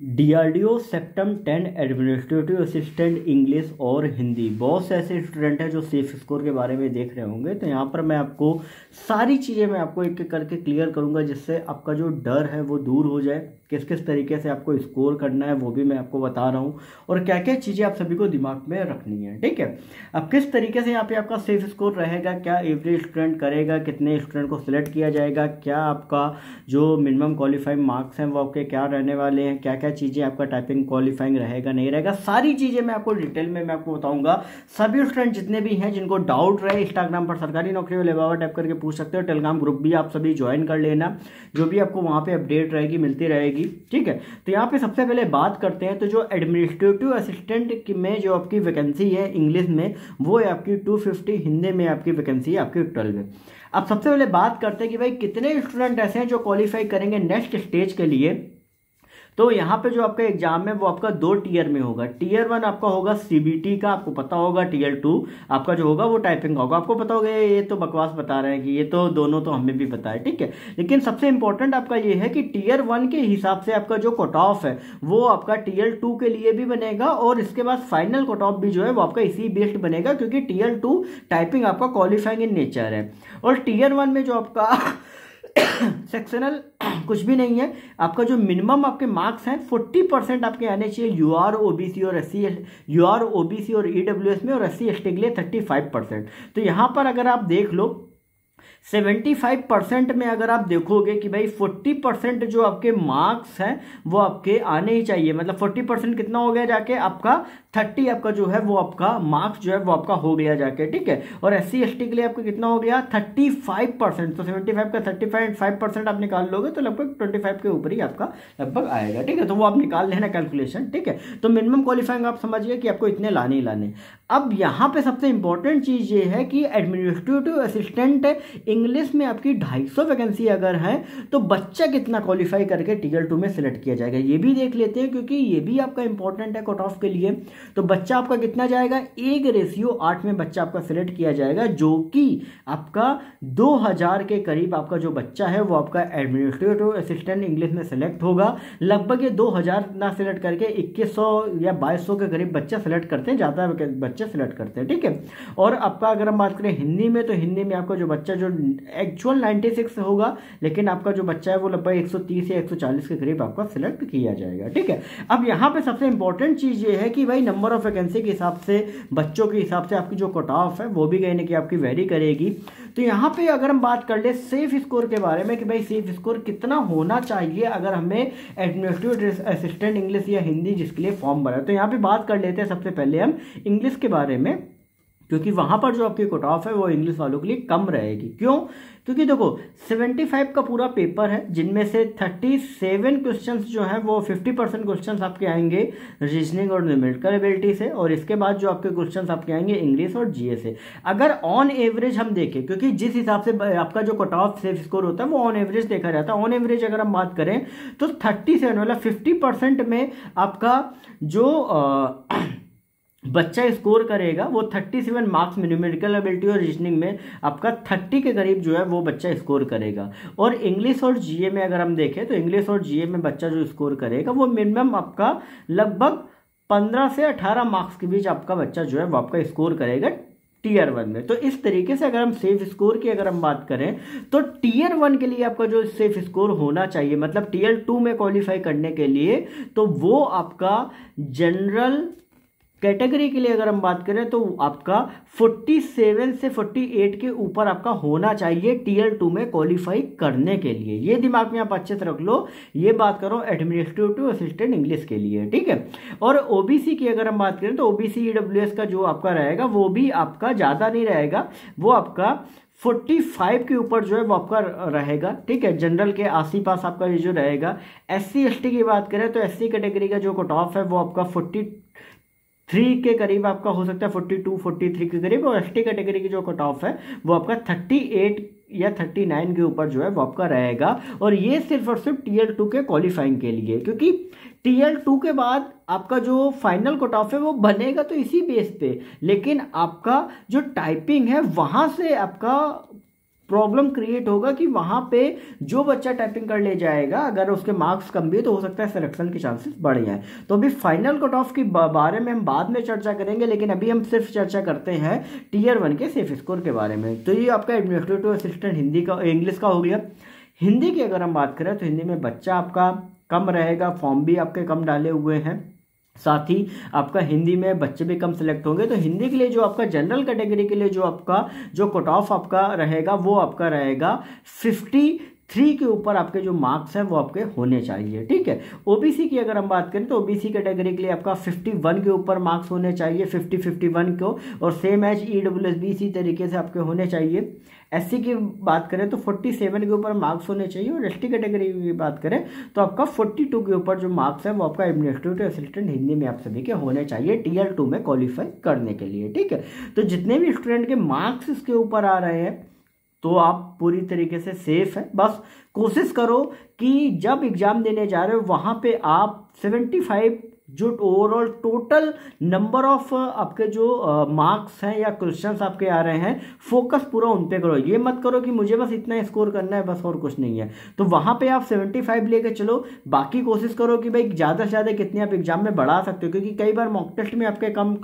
DRDO सेप्टम ten administrative assistant English और हिंदी बहुत से ऐसे स्टूडेंट हैं जो सेफ स्कोर के बारे में देख रहे होंगे तो यहाँ पर मैं आपको सारी चीज़ें मैं आपको एक एक करके क्लियर करूँगा जिससे आपका जो डर है वो दूर हो जाए किस किस तरीके से आपको स्कोर करना है वो भी मैं आपको बता रहा हूँ और क्या क्या चीज़ें आप सभी को दिमाग में रखनी है ठीक है अब किस तरीके से यहाँ पे आपका सेफ स्कोर रहेगा क्या एवरी स्टूडेंट करेगा कितने स्टूडेंट को सिलेक्ट किया जाएगा क्या आपका जो मिनिमम क्वालिफाइड मार्क्स हैं वो आपके क्या रहने वाले हैं क्या क्या क्या चीज़ें आपका टाइपिंग क्वालिफाइंग रहेगा नहीं रहेगा सारी चीज़ें मैं आपको डिटेल में मैं आपको बताऊंगा सभी स्टूडेंट जितने भी हैं जिनको डाउट रहे इंस्टाग्राम पर सरकारी नौकरी वाले बाबा टाइप करके पूछ सकते हो टेलीग्राम ग्रुप भी आप सभी ज्वाइन कर लेना जो भी आपको वहाँ पर अपडेट रहेगी मिलती रहेगी ठीक है तो यहाँ पर सबसे पहले बात करते हैं तो जो एडमिनिस्ट्रेटिव असिस्टेंट में जो आपकी वैकेंसी है इंग्लिश में वो है आपकी टू हिंदी में आपकी वैकेंसी है आपकी ट्वेल्व अब सबसे पहले बात करते हैं कि भाई कितने स्टूडेंट ऐसे हैं जो क्वालिफाई करेंगे नेक्स्ट स्टेज के लिए तो यहाँ पे जो आपका एग्जाम है वो आपका दो टीयर में होगा टीयर वन आपका होगा सीबीटी का आपको पता होगा टीयर टू आपका जो होगा वो टाइपिंग का होगा आपको पता होगा ये तो बकवास बता रहे हैं कि ये तो दोनों तो हमें भी पता है ठीक है लेकिन सबसे इंपॉर्टेंट आपका ये है कि टीयर वन के हिसाब से आपका जो कट ऑफ है वो आपका टीयर टू के लिए भी बनेगा और इसके बाद फाइनल कट ऑफ भी जो है वो आपका इसी बेस्ड बनेगा क्योंकि टीयर टू टाइपिंग आपका क्वालिफाइंग इन नेचर है और टीयर वन में जो आपका सेक्शनल कुछ भी नहीं है आपका जो मिनिमम आपके मार्क्स हैं फोर्टी परसेंट आपके आने चाहिए U R O B C और S C U R O B C और ई डब्ल्यू एस में और एस सी एस टी के लिए थर्टी फाइव परसेंट तो यहाँ पर अगर आप देख लो 75 परसेंट में अगर आप देखोगे कि भाई 40 परसेंट जो आपके मार्क्स हैं वो आपके आने ही चाहिए मतलब 40 परसेंट कितना हो गया जाके आपका 30 आपका जो है वो आपका मार्क्स जो है वो आपका हो गया जाके ठीक है और एस सी के लिए आपका कितना हो गया 35 परसेंट तो 75 का 35 फाइव फाइव परसेंट आप निकाल लोगे तो लगभग 25 के ऊपर ही आपका लगभग आएगा ठीक है तो वो आप निकाल लेना कैलकुलेशन ठीक है तो मिनिमम क्वालिफाइंग आप समझिए कि आपको इतने लाने ही लाने अब यहाँ पे सबसे इंपॉर्टेंट चीज़ ये है कि एडमिनिस्ट्रेटिव असिस्टेंट इंग्लिश में आपकी 250 वैकेंसी अगर है तो बच्चा कितना क्वालिफाई करके टीएल टू में सेलेक्ट किया जाएगा ये भी देख लेते हैं क्योंकि ये भी आपका इंपॉर्टेंट है कट ऑफ के लिए तो बच्चा आपका कितना जाएगा एक रेशियो आठ में बच्चा आपका सेलेक्ट किया जाएगा जो कि आपका दो के करीब आपका जो बच्चा है वो आपका एडमिनिस्ट्रेटिव असिस्टेंट इंग्लिश में सेलेक्ट होगा लगभग ये दो ना सेलेक्ट करके इक्कीस या बाईस के करीब बच्चा सेलेक्ट करते हैं ज़्यादा बच्चे सेलेक्ट करते हैं ठीक है और आपका अगर हम बात करें हिंदी में तो हिंदी में आपका जो बच्चा जो एक्चुअल 96 होगा लेकिन आपका जो बच्चा है वो लगभग 130 या 140 के करीब आपका सिलेक्ट किया जाएगा ठीक है अब यहाँ पे सबसे इंपॉर्टेंट चीज़ ये है कि भाई नंबर ऑफ वैकेंसी के हिसाब से बच्चों के हिसाब से आपकी जो कट ऑफ है वो भी कहने की आपकी वेरी करेगी तो यहाँ पे अगर हम बात कर ले सेफ स्कोर के बारे में कि भाई सेफ स्कोर कितना होना चाहिए अगर हमें एडमिनिस्ट्रेटिव असिस्टेंट इंग्लिश या हिंदी जिसके लिए फॉर्म भरा तो यहाँ पे बात कर लेते हैं सबसे पहले हम इंग्लिश के बारे में क्योंकि वहां पर जो आपकी कट ऑफ है वो इंग्लिश वालों के लिए कम रहेगी क्यों क्योंकि देखो 75 का पूरा पेपर है जिनमें से 37 क्वेश्चंस जो है वो 50 परसेंट क्वेश्चन आपके आएंगे रीजनिंग और न्यूमेरिकल एबिलिटी से और इसके बाद जो आपके क्वेश्चन आपके आएंगे इंग्लिश और जीए से अगर ऑन एवरेज हम देखें क्योंकि जिस हिसाब से आपका जो कट ऑफ सेफ स्कोर होता है वो ऑन एवरेज देखा जाता है ऑन एवरेज अगर हम बात करें तो थर्टी सेवन मतलब फिफ्टी परसेंट में आपका जो आ, बच्चा स्कोर करेगा वो 37 मार्क्स में न्यूमेरिकल एबिलिटी और रीजनिंग में आपका 30 के करीब जो है वो बच्चा स्कोर करेगा और इंग्लिश और जीए में अगर हम देखें तो इंग्लिश और जीए में बच्चा जो स्कोर करेगा वो मिनिमम आपका लगभग 15 से 18 मार्क्स के बीच आपका बच्चा जो है वो आपका स्कोर करेगा टीयर वन में तो इस तरीके से अगर हम सेफ स्कोर की अगर हम बात करें तो टीयर वन के लिए आपका जो सेफ स्कोर होना चाहिए मतलब टीयर टू में क्वालिफाई करने के लिए तो वो आपका जनरल कैटेगरी के लिए अगर हम बात करें तो आपका 47 से 48 के ऊपर आपका होना चाहिए टीयर टू में क्वालिफाई करने के लिए ये दिमाग में आप अच्छे से रख लो ये बात करो एडमिनिस्ट्रेटिव असिस्टेंट इंग्लिश के लिए ठीक है और ओबीसी की अगर हम बात करें तो ओबीसी ईडब्ल्यूएस का जो आपका रहेगा वो भी आपका ज़्यादा नहीं रहेगा वो आपका 45 के ऊपर जो है वो आपका रहेगा ठीक है जनरल के आसी पास आपका ये जो रहेगा एस सी की बात करें तो एस सी कैटेगरी का जो कट ऑफ है वो आपका थ्री के करीब आपका हो सकता है फोर्टी टू फोर्टी थ्री के करीब और एस टी कैटेगरी की जो कट ऑफ है वो आपका थर्टी एट या थर्टी नाइन के ऊपर जो है वो आपका रहेगा और ये सिर्फ और सिर्फ टीएल टू के क्वालिफाइंग के लिए क्योंकि टीएल टू के बाद आपका जो फाइनल कट ऑफ है वो बनेगा तो इसी बेस पे लेकिन आपका जो टाइपिंग है वहाँ से आपका प्रॉब्लम क्रिएट होगा कि वहां पे जो बच्चा टाइपिंग कर ले जाएगा अगर उसके मार्क्स कम भी तो हो सकता है सिलेक्शन के चांसेस बढ़ जाए तो अभी फाइनल कट ऑफ के बारे में हम बाद में चर्चा करेंगे लेकिन अभी हम सिर्फ चर्चा करते हैं टीयर वन के सेफ स्कोर के बारे में तो ये आपका एडमिनिस्ट्रेटिव असिस्टेंट हिंदी का इंग्लिश का हो गया हिंदी की अगर हम बात करें तो हिंदी में बच्चा आपका कम रहेगा फॉर्म भी आपके कम डाले हुए हैं साथ ही आपका हिंदी में बच्चे भी कम सेलेक्ट होंगे तो हिंदी के लिए जो आपका जनरल कैटेगरी के लिए जो आपका जो कट ऑफ आपका रहेगा वो आपका रहेगा फिफ्टी थ्री के ऊपर आपके जो मार्क्स हैं वो आपके होने चाहिए ठीक है ओबीसी की अगर हम बात करें तो ओबीसी कैटेगरी के लिए आपका 51 के ऊपर मार्क्स होने चाहिए 50 51 को और same H E W S B इसी तरीके से आपके होने चाहिए एससी की बात करें तो 47 के ऊपर मार्क्स होने चाहिए और टी कैटेगरी की बात करें तो आपका 42 के ऊपर जो मार्क्स है वो आपका एडमिनिस्ट्रेटिव असिस्टेंट हिंदी में आप सभी के होने चाहिए टी टू में क्वालिफाई करने के लिए ठीक है तो जितने भी स्टूडेंट के मार्क्स इसके ऊपर आ रहे हैं तो आप पूरी तरीके से सेफ है बस कोशिश करो कि जब एग्ज़ाम देने जा रहे हो वहां पे आप 75 जो ओवरऑल टोटल नंबर ऑफ आपके जो मार्क्स uh, हैं या क्वेश्चंस आपके आ रहे हैं फोकस पूरा उन पे करो ये मत करो कि मुझे बस इतना स्कोर करना है बस और कुछ नहीं है तो वहां पे आप 75 लेकर चलो बाकी कोशिश करो कि भाई ज़्यादा से ज़्यादा कितने आप एग्जाम में बढ़ा सकते हो क्योंकि कई बार मॉक टेस्ट में आपके कम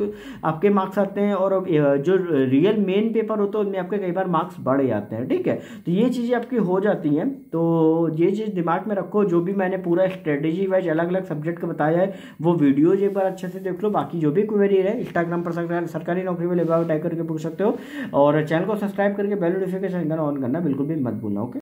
आपके मार्क्स आते हैं और uh, जो रियल मेन पेपर होता है उनमें आपके कई बार मार्क्स बढ़ जाते हैं ठीक है तो ये चीज़ें आपकी हो जाती हैं तो ये चीज़ दिमाग में रखो जो भी मैंने पूरा स्ट्रेटेजी वाइज अलग अलग सब्जेक्ट का बताया है वो वीडियोज एक बार अच्छे से देख लो बाकी जो भी क्वेरी है इंस्टाग्राम पर सरकारी नौकरी में लेवा टाइप करके पूछ सकते हो और चैनल को सब्सक्राइब करके बेल नोटिफिकेशन ऑन करना बिल्कुल भी मत भूलना ओके